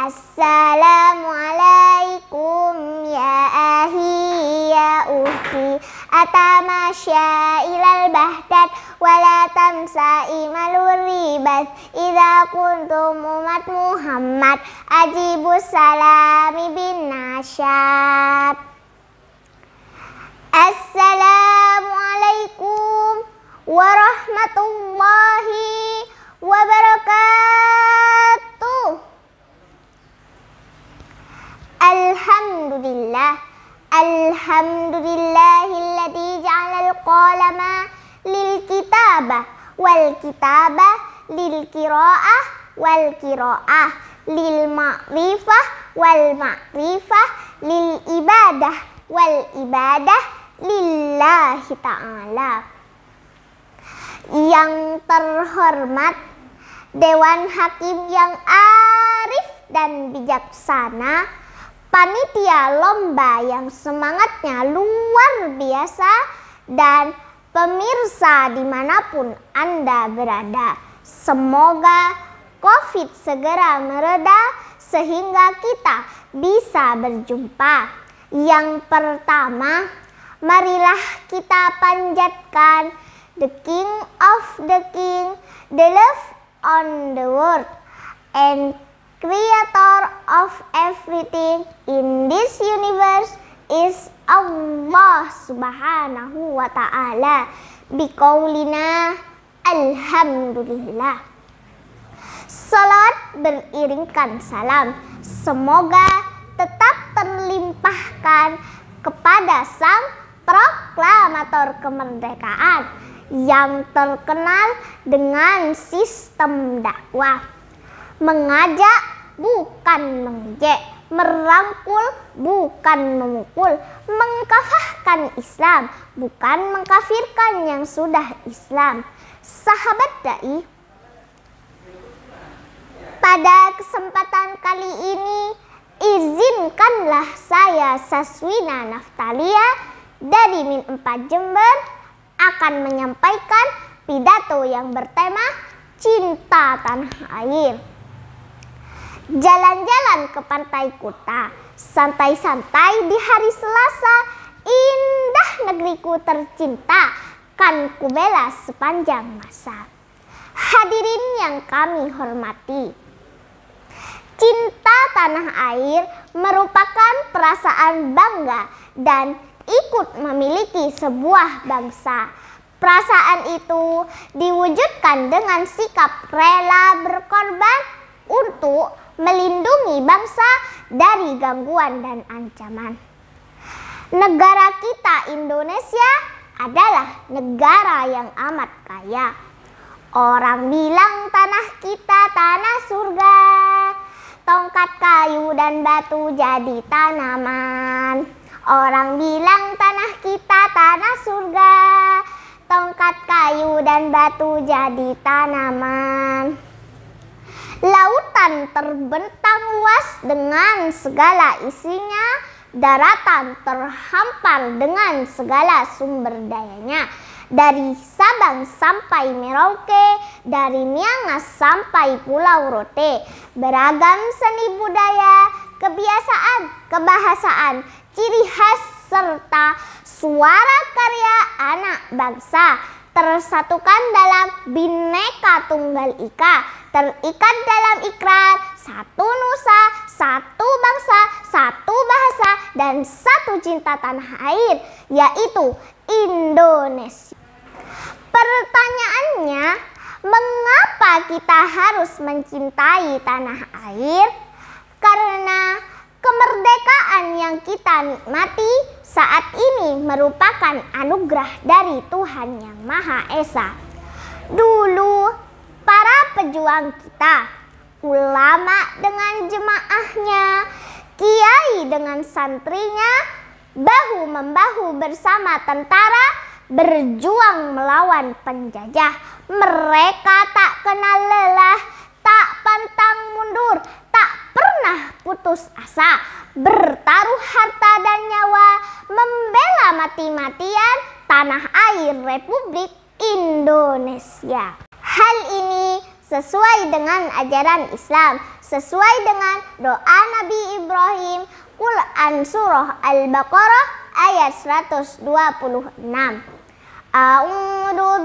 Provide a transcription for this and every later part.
Assalamualaikum ya ahi ya uhi Atamasya ilal bahdat Wala tamsa imalur ribat Ida kuntum umat Muhammad Ajibus salami bin nasyad Assalamualaikum warahmatullahi kitaba lil kiroah wal kiroah lil ma'rifah wal ma'rifah lil ibadah wal ibadah lillahi ta'ala yang terhormat Dewan Hakim yang arif dan bijaksana panitia lomba yang semangatnya luar biasa dan Pemirsa dimanapun Anda berada, semoga COVID segera mereda sehingga kita bisa berjumpa. Yang pertama, marilah kita panjatkan the King of the King, the Love on the World, and Creator of everything in this universe, is Allah subhanahu wa ta'ala biqaulina alhamdulillah Salat beriringkan salam semoga tetap terlimpahkan kepada sang proklamator kemerdekaan yang terkenal dengan sistem dakwah mengajak bukan mengejek merangkul bukan memukul, mengkafahkan Islam bukan mengkafirkan yang sudah Islam. Sahabat dai, pada kesempatan kali ini izinkanlah saya Saswina Naftalia dari Min 4 Jember akan menyampaikan pidato yang bertema Cinta Tanah Air. Jalan-jalan ke pantai Kuta, santai-santai di hari Selasa, indah negeriku tercinta, kan kubela sepanjang masa. Hadirin yang kami hormati, cinta tanah air merupakan perasaan bangga dan ikut memiliki sebuah bangsa. Perasaan itu diwujudkan dengan sikap rela berkorban untuk melindungi bangsa dari gangguan dan ancaman. Negara kita Indonesia adalah negara yang amat kaya. Orang bilang tanah kita tanah surga, tongkat kayu dan batu jadi tanaman. Orang bilang tanah kita tanah surga, tongkat kayu dan batu jadi tanaman. Lautan terbentang luas dengan segala isinya, daratan terhampar dengan segala sumber dayanya. Dari Sabang sampai Merauke, dari Miangas sampai Pulau Rote, beragam seni budaya, kebiasaan, kebahasaan, ciri khas serta suara karya anak bangsa tersatukan dalam bineka tunggal ika, terikat dalam ikrar satu nusa, satu bangsa, satu bahasa, dan satu cinta tanah air, yaitu Indonesia. Pertanyaannya, mengapa kita harus mencintai tanah air? Karena kemerdekaan yang kita nikmati saat ini merupakan anugerah dari Tuhan Yang Maha Esa. Dulu, para pejuang kita, ulama dengan jemaahnya, kiai dengan santrinya, bahu-membahu bersama tentara berjuang melawan penjajah. Mereka tak kenal lelah, tak pantang mundur, pernah putus asa, bertaruh harta dan nyawa, membela mati-matian tanah air Republik Indonesia. Hal ini sesuai dengan ajaran Islam, sesuai dengan doa Nabi Ibrahim, Quran Surah Al-Baqarah ayat 126. A'udhu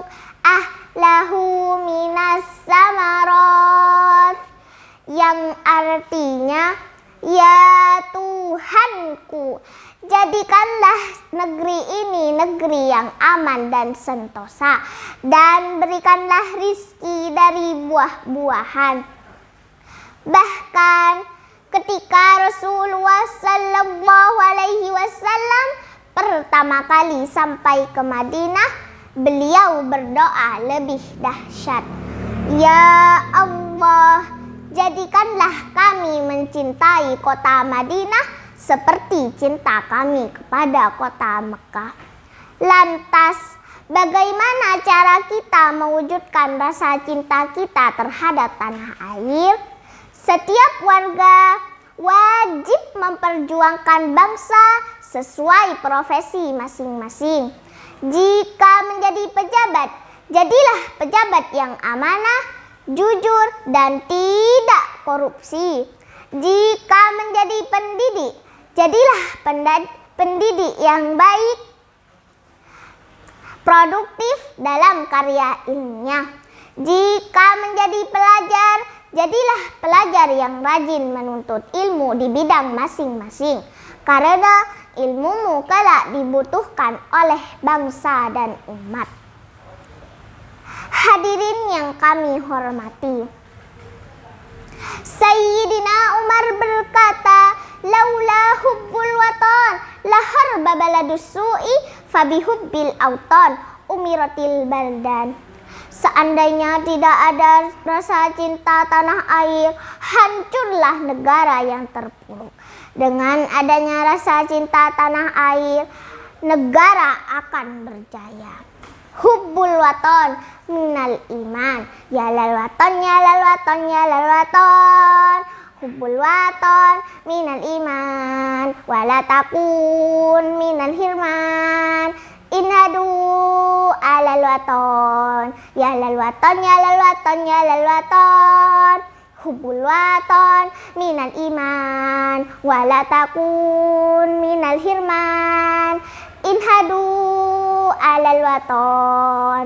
ah ahlahu minas samarat yang artinya ya Tuhanku jadikanlah negeri ini negeri yang aman dan sentosa dan berikanlah rizki dari buah-buahan bahkan ketika Rasulullah Sallallahu Alaihi Wasallam pertama kali sampai ke Madinah Beliau berdoa lebih dahsyat. Ya Allah, jadikanlah kami mencintai kota Madinah seperti cinta kami kepada kota Mekah. Lantas, bagaimana cara kita mewujudkan rasa cinta kita terhadap tanah air? Setiap warga wajib memperjuangkan bangsa sesuai profesi masing-masing. Jika menjadi pejabat, jadilah pejabat yang amanah, jujur, dan tidak korupsi. Jika menjadi pendidik, jadilah pendidik yang baik, produktif dalam karya ilmiah. Jika menjadi pelajar, jadilah pelajar yang rajin menuntut ilmu di bidang masing-masing. Karena ilmumu kelak dibutuhkan oleh bangsa dan umat. Hadirin yang kami hormati, Sayyidina Umar berkata, Laula hubbul waton, lahar babaladus su'i, fabihubbil auton, umiratil baldan. Seandainya tidak ada rasa cinta tanah air, hancurlah negara yang terpuruk. Dengan adanya rasa cinta tanah air, negara akan berjaya. Hubbul waton minal iman. Ya lal waton, ya lal waton, ya lal waton. Hubbul waton minal iman. Walatakun minal hirman. Inadu alal waton. Ya lal waton, ya lal waton, ya lal waton hubbul waton minal iman wala takun minal hirman inhadu alal waton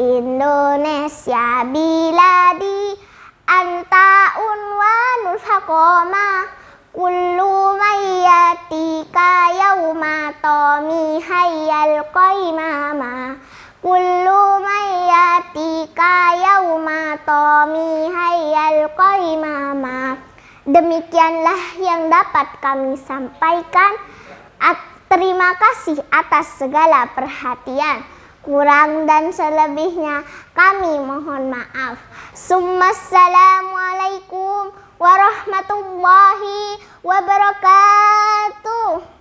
Indonesia biladi anta unwanul hakoma kullu mayyatika yauma tomi hayyal qaimama kullu tomi maaf Demikianlah yang dapat kami sampaikan. At terima kasih atas segala perhatian. Kurang dan selebihnya kami mohon maaf. Assalamualaikum warahmatullahi wabarakatuh.